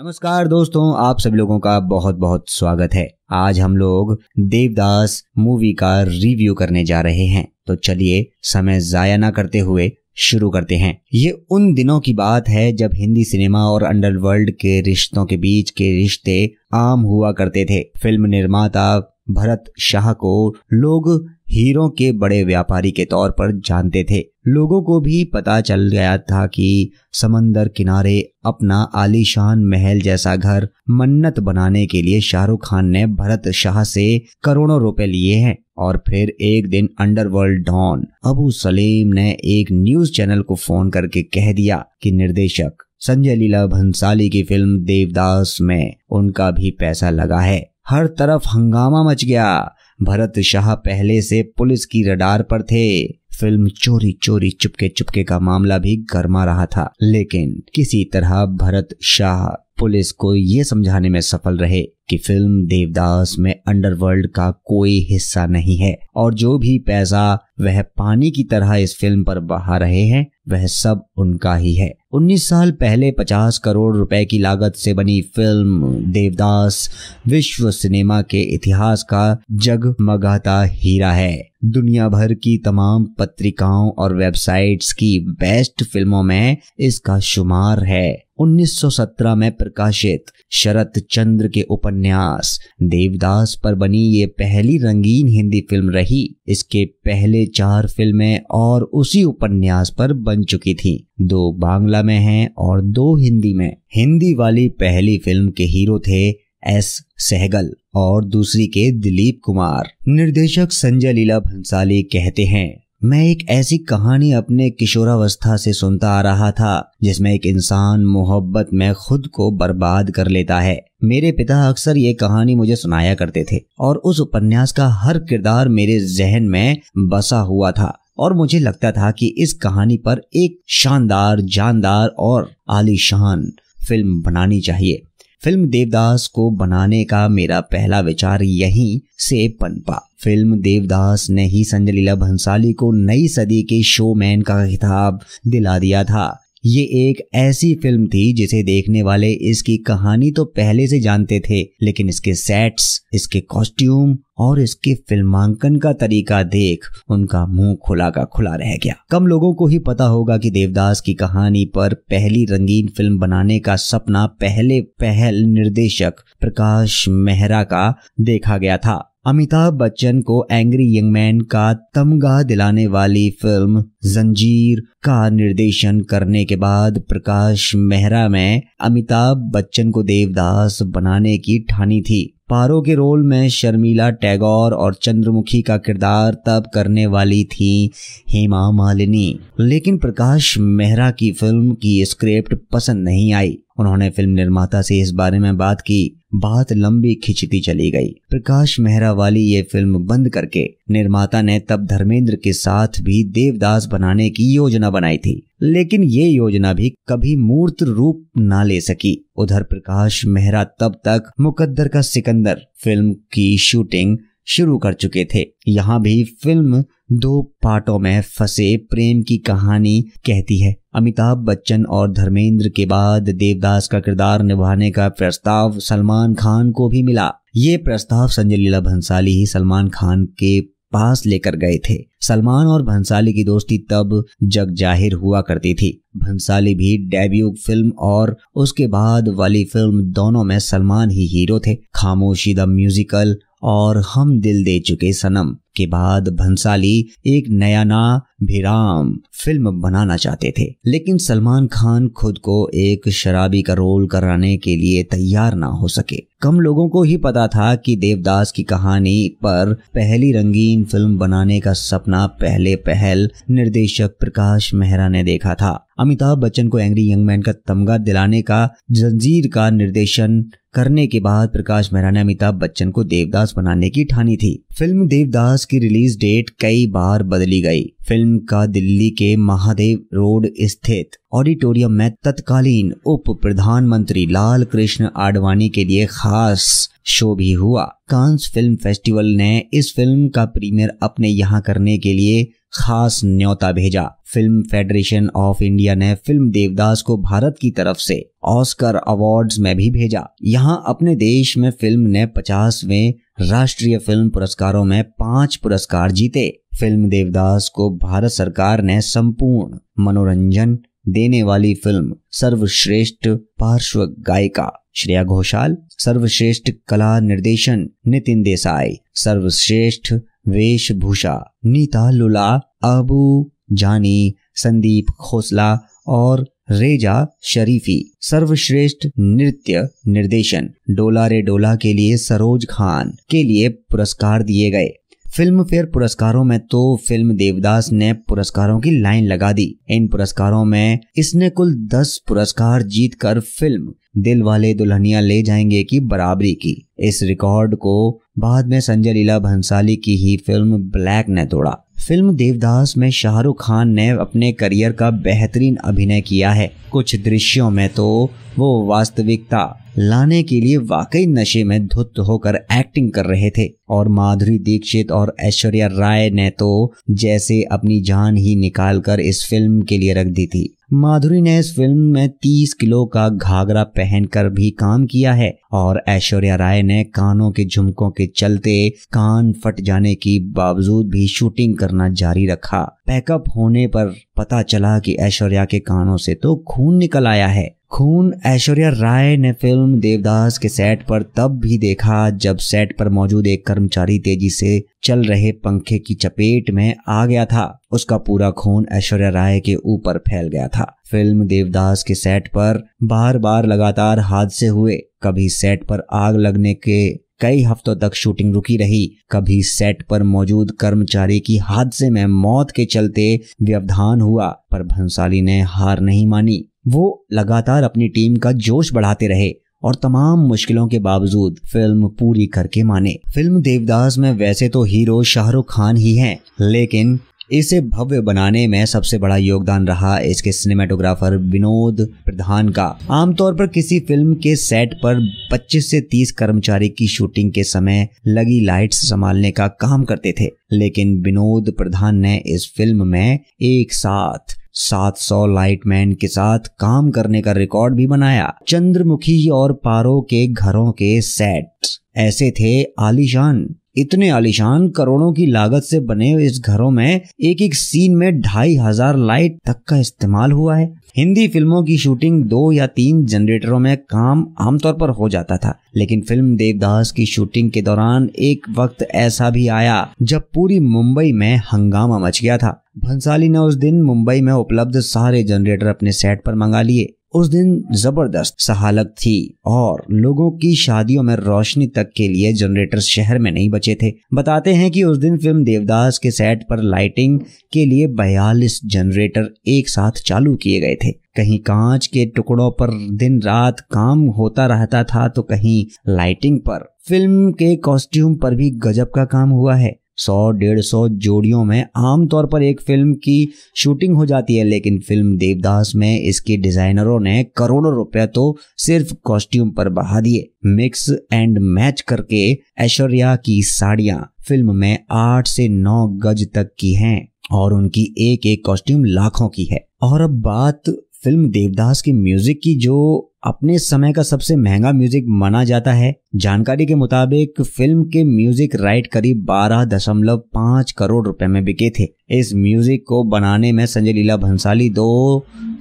नमस्कार दोस्तों आप सब लोगों का बहुत बहुत स्वागत है आज हम लोग देवदास मूवी का रिव्यू करने जा रहे हैं तो चलिए समय जाया ना करते हुए शुरू करते हैं ये उन दिनों की बात है जब हिंदी सिनेमा और अंडरवर्ल्ड के रिश्तों के बीच के रिश्ते आम हुआ करते थे फिल्म निर्माता भरत शाह को लोग हीरों के बड़े व्यापारी के तौर पर जानते थे लोगों को भी पता चल गया था कि समंदर किनारे अपना आलीशान महल जैसा घर मन्नत बनाने के लिए शाहरुख खान ने भरत शाह से करोड़ों रुपए लिए हैं और फिर एक दिन अंडरवर्ल्ड डॉन अबू सलीम ने एक न्यूज चैनल को फोन करके कह दिया कि निर्देशक संजय लीला भंसाली की फिल्म देवदास में उनका भी पैसा लगा है हर तरफ हंगामा मच गया भरत शाह पहले से पुलिस की रडार पर थे फिल्म चोरी चोरी चुपके चुपके का मामला भी गर्मा रहा था लेकिन किसी तरह भरत शाह पुलिस को ये समझाने में सफल रहे कि फिल्म देवदास में अंडरवर्ल्ड का कोई हिस्सा नहीं है और जो भी पैसा वह पानी की तरह इस फिल्म पर बहा रहे हैं वह सब उनका ही है 19 साल पहले 50 करोड़ रुपए की लागत से बनी फिल्म देवदास विश्व सिनेमा के इतिहास का जगमगाता हीरा है दुनिया भर की तमाम पत्रिकाओं और वेबसाइट्स की बेस्ट फिल्मों में इसका शुमार है 1917 में प्रकाशित शरत चंद्र के उपन्यास देवदास पर बनी ये पहली रंगीन हिंदी फिल्म रही इसके पहले चार फिल्में और उसी उपन्यास पर बन चुकी थी दो बांग्ला में हैं और दो हिंदी में हिंदी वाली पहली फिल्म के हीरो थे एस सहगल और दूसरी के दिलीप कुमार निर्देशक संजय लीला भंसाली कहते हैं मैं एक ऐसी कहानी अपने किशोरावस्था से सुनता आ रहा था जिसमें एक इंसान मोहब्बत में खुद को बर्बाद कर लेता है मेरे पिता अक्सर ये कहानी मुझे सुनाया करते थे और उस उपन्यास का हर किरदार मेरे जहन में बसा हुआ था और मुझे लगता था कि इस कहानी पर एक शानदार जानदार और आलीशान फिल्म बनानी चाहिए फिल्म देवदास को बनाने का मेरा पहला विचार यहीं से पनपा फिल्म देवदास ने ही संजय लीला भंसाली को नई सदी के शोमैन का खिताब दिला दिया था ये एक ऐसी फिल्म थी जिसे देखने वाले इसकी कहानी तो पहले से जानते थे लेकिन इसके सेट्स इसके कॉस्ट्यूम और इसके फिल्मांकन का तरीका देख उनका मुंह खुला का खुला रह गया कम लोगों को ही पता होगा कि देवदास की कहानी पर पहली रंगीन फिल्म बनाने का सपना पहले पहल निर्देशक प्रकाश मेहरा का देखा गया था अमिताभ बच्चन को एंग्री यंग मैन का तमगा दिलाने वाली फिल्म जंजीर का निर्देशन करने के बाद प्रकाश मेहरा में अमिताभ बच्चन को देवदास बनाने की ठानी थी पारो के रोल में शर्मिला टैगोर और चंद्रमुखी का किरदार तब करने वाली थी हेमा मालिनी लेकिन प्रकाश मेहरा की फिल्म की स्क्रिप्ट पसंद नहीं आई उन्होंने फिल्म निर्माता से इस बारे में बात की बात लंबी खिंचती चली गई प्रकाश मेहरा वाली ये फिल्म बंद करके निर्माता ने तब धर्मेंद्र के साथ भी देवदास बनाने की योजना बनाई थी लेकिन ये योजना भी कभी मूर्त रूप ना ले सकी उधर प्रकाश मेहरा तब तक मुकद्दर का सिकंदर फिल्म की शूटिंग शुरू कर चुके थे यहाँ भी फिल्म दो पार्टों में फंसे प्रेम की कहानी कहती है अमिताभ बच्चन और धर्मेंद्र के बाद देवदास का किरदार निभाने का प्रस्ताव सलमान खान को भी मिला ये प्रस्ताव संजय लीला भंसाली ही सलमान खान के पास लेकर गए थे सलमान और भंसाली की दोस्ती तब जग जाहिर हुआ करती थी भंसाली भी डेब्यू फिल्म और उसके बाद वाली फिल्म दोनों में सलमान ही हीरो थे खामोशी द म्यूजिकल और हम दिल दे चुके सनम के बाद भंसाली एक नया ना भिराम फिल्म बनाना चाहते थे लेकिन सलमान खान खुद को एक शराबी का रोल कराने के लिए तैयार ना हो सके कम लोगों को ही पता था कि देवदास की कहानी पर पहली रंगीन फिल्म बनाने का सपना पहले पहल निर्देशक प्रकाश मेहरा ने देखा था अमिताभ बच्चन को एंग्री यंग मैन का तमगा दिलाने का जंजीर का निर्देशन करने के बाद प्रकाश मेहरा ने अमिताभ बच्चन को देवदास बनाने की ठानी थी फिल्म देवदास की रिलीज डेट कई बार बदली गई फिल्म का दिल्ली के महादेव रोड स्थित ऑडिटोरियम में तत्कालीन उप प्रधानमंत्री लाल कृष्ण आडवाणी के लिए खास शो भी हुआ कांस फिल्म फेस्टिवल ने इस फिल्म का प्रीमियर अपने यहाँ करने के लिए खास न्योता भेजा फिल्म फेडरेशन ऑफ इंडिया ने फिल्म देवदास को भारत की तरफ से ऑस्कर अवार्ड्स में भी भेजा यहाँ अपने देश में फिल्म ने पचासवें राष्ट्रीय फिल्म पुरस्कारों में पांच पुरस्कार जीते फिल्म देवदास को भारत सरकार ने संपूर्ण मनोरंजन देने वाली फिल्म सर्वश्रेष्ठ पार्श्व गायिका श्रेया घोषाल सर्वश्रेष्ठ कला निर्देशन नितिन देसाई सर्वश्रेष्ठ वेशभूषा नीता लुला अबू जानी संदीप खोसला और रेजा शरीफी सर्वश्रेष्ठ नृत्य निर्देशन डोला रे डोला के लिए सरोज खान के लिए पुरस्कार दिए गए फिल्म फेयर पुरस्कारों में तो फिल्म देवदास ने पुरस्कारों की लाइन लगा दी इन पुरस्कारों में इसने कुल दस पुरस्कार जीतकर फिल्म दिल वाले दुल्हनिया ले जाएंगे की बराबरी की इस रिकॉर्ड को बाद में संजय लीला भंसाली की ही फिल्म ब्लैक ने तोड़ा फिल्म देवदास में शाहरुख खान ने अपने करियर का बेहतरीन अभिनय किया है कुछ दृश्यों में तो वो वास्तविकता लाने के लिए वाकई नशे में धुत होकर एक्टिंग कर रहे थे और माधुरी दीक्षित और ऐश्वर्या राय ने तो जैसे अपनी जान ही निकाल कर इस फिल्म के लिए रख दी थी माधुरी ने इस फिल्म में 30 किलो का घाघरा पहनकर भी काम किया है और ऐश्वर्या राय ने कानों के झुमकों के चलते कान फट जाने के बावजूद भी शूटिंग करना जारी रखा पैकअप होने पर पता चला कि ऐश्वर्या के कानों से तो खून निकल आया है खून ऐश्वर्या राय ने फिल्म देवदास के सेट पर तब भी देखा जब सेट पर मौजूद एक कर्मचारी तेजी से चल रहे पंखे की चपेट में आ गया था उसका पूरा खून ऐश्वर्या राय के ऊपर फैल गया था फिल्म देवदास के सेट पर बार बार लगातार हादसे हुए कभी सेट पर आग लगने के कई हफ्तों तक शूटिंग रुकी रही कभी सेट पर मौजूद कर्मचारी की हादसे में मौत के चलते व्यवधान हुआ पर भंसाली ने हार नहीं मानी वो लगातार अपनी टीम का जोश बढ़ाते रहे और तमाम मुश्किलों के बावजूद फिल्म पूरी करके माने फिल्म देवदास में वैसे तो हीरो शाहरुख खान ही हैं लेकिन इसे भव्य बनाने में सबसे बड़ा योगदान रहा इसके सिनेमाटोग्राफर विनोद प्रधान का आमतौर पर किसी फिल्म के सेट पर 25 से 30 कर्मचारी की शूटिंग के समय लगी लाइट्स संभालने का काम करते थे लेकिन विनोद प्रधान ने इस फिल्म में एक साथ 700 लाइटमैन के साथ काम करने का रिकॉर्ड भी बनाया चंद्रमुखी और पारो के घरों के सेट ऐसे थे आलीशान इतने आलिशान करोड़ों की लागत से बने इस घरों में एक एक सीन में ढाई हजार लाइट तक का इस्तेमाल हुआ है हिंदी फिल्मों की शूटिंग दो या तीन जनरेटरों में काम आमतौर पर हो जाता था लेकिन फिल्म देवदास की शूटिंग के दौरान एक वक्त ऐसा भी आया जब पूरी मुंबई में हंगामा मच गया था भंसाली ने उस दिन मुंबई में उपलब्ध सारे जनरेटर अपने सेट पर मंगा लिए उस दिन जबरदस्त सहालत थी और लोगों की शादियों में रोशनी तक के लिए जनरेटर शहर में नहीं बचे थे बताते हैं कि उस दिन फिल्म देवदास के सेट पर लाइटिंग के लिए बयालीस जनरेटर एक साथ चालू किए गए थे कहीं कांच के टुकड़ों पर दिन रात काम होता रहता था तो कहीं लाइटिंग पर फिल्म के कॉस्ट्यूम पर भी गजब का काम हुआ है सौ डेढ़ सौ जोड़ियों में आमतौर पर एक फिल्म की शूटिंग हो जाती है लेकिन फिल्म देवदास में इसके डिजाइनरों ने करोड़ों रुपए तो सिर्फ कॉस्ट्यूम पर बहा दिए मिक्स एंड मैच करके ऐश्वर्या की साड़ियां फिल्म में आठ से नौ गज तक की हैं और उनकी एक एक कॉस्ट्यूम लाखों की है और अब बात फिल्म देवदास के म्यूजिक की जो अपने समय का सबसे महंगा म्यूजिक माना जाता है जानकारी के मुताबिक फिल्म के म्यूजिक राइट करीब बारह दशमलव पांच करोड़ रुपए में बिके थे इस म्यूजिक को बनाने में संजय लीला भंसाली दो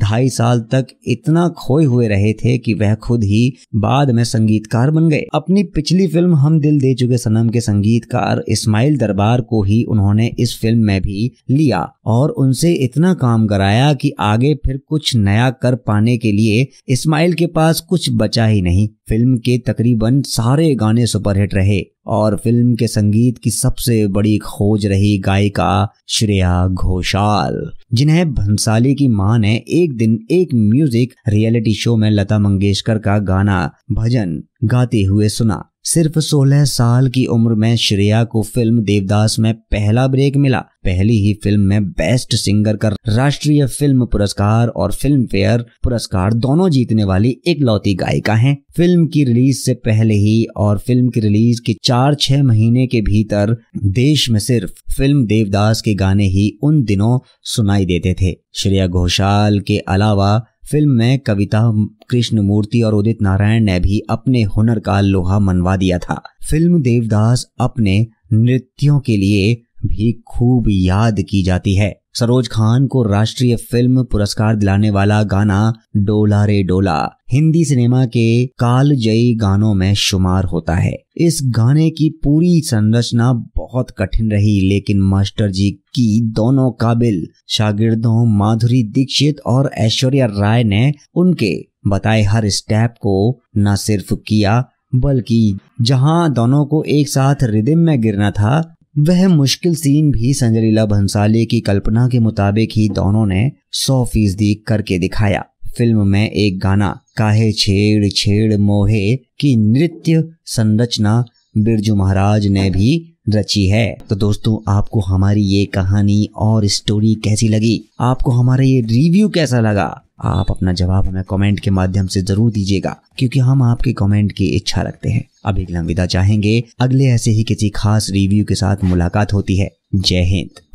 ढाई साल तक इतना खोए हुए रहे थे कि वह खुद ही बाद में संगीतकार बन गए अपनी पिछली फिल्म हम दिल दे चुके सनम के संगीतकार इस्माइल दरबार को ही उन्होंने इस फिल्म में भी लिया और उनसे इतना काम कराया कि आगे फिर कुछ नया कर पाने के लिए इस्माइल के पास कुछ बचा ही नहीं फिल्म के तकरीबन सारे गाने सुपरहिट रहे और फिल्म के संगीत की सबसे बड़ी खोज रही गायिका श्रेया घोषाल जिन्हें भंसाली की मां ने एक दिन एक म्यूजिक रियलिटी शो में लता मंगेशकर का गाना भजन गाते हुए सुना सिर्फ 16 साल की उम्र में श्रेया को फिल्म देवदास में पहला ब्रेक मिला पहली ही फिल्म में बेस्ट सिंगर का राष्ट्रीय फिल्म पुरस्कार और फिल्म फेयर पुरस्कार दोनों जीतने वाली एक लौती गायिका हैं। फिल्म की रिलीज से पहले ही और फिल्म की रिलीज के चार छह महीने के भीतर देश में सिर्फ फिल्म देवदास के गाने ही उन दिनों सुनाई देते थे श्रेया घोषाल के अलावा फिल्म में कविता कृष्ण मूर्ति और उदित नारायण ने भी अपने हुनर का लोहा मनवा दिया था फिल्म देवदास अपने नृत्यों के लिए भी खूब याद की जाती है सरोज खान को राष्ट्रीय फिल्म पुरस्कार दिलाने वाला गाना डोला रे डोला हिंदी सिनेमा के कालजयी गानों में शुमार होता है इस गाने की पूरी संरचना बहुत कठिन रही लेकिन मास्टर जी की दोनों काबिल शागिर्दों माधुरी दीक्षित और ऐश्वर्या राय ने उनके बताए हर स्टेप को न सिर्फ किया बल्कि जहां दोनों को एक साथ रिदिम में गिरना था वह मुश्किल सीन भी संजय लीला भंसाली की कल्पना के मुताबिक ही दोनों ने सौ फीसदी करके दिखाया फिल्म में एक गाना काहे छेड़ छेड़ मोहे की नृत्य संरचना बिरजू महाराज ने भी रची है तो दोस्तों आपको हमारी ये कहानी और स्टोरी कैसी लगी आपको हमारा ये रिव्यू कैसा लगा आप अपना जवाब हमें कमेंट के माध्यम से जरूर दीजिएगा क्योंकि हम आपके कमेंट की इच्छा रखते हैं अब एक विदा चाहेंगे अगले ऐसे ही किसी खास रिव्यू के साथ मुलाकात होती है जय हिंद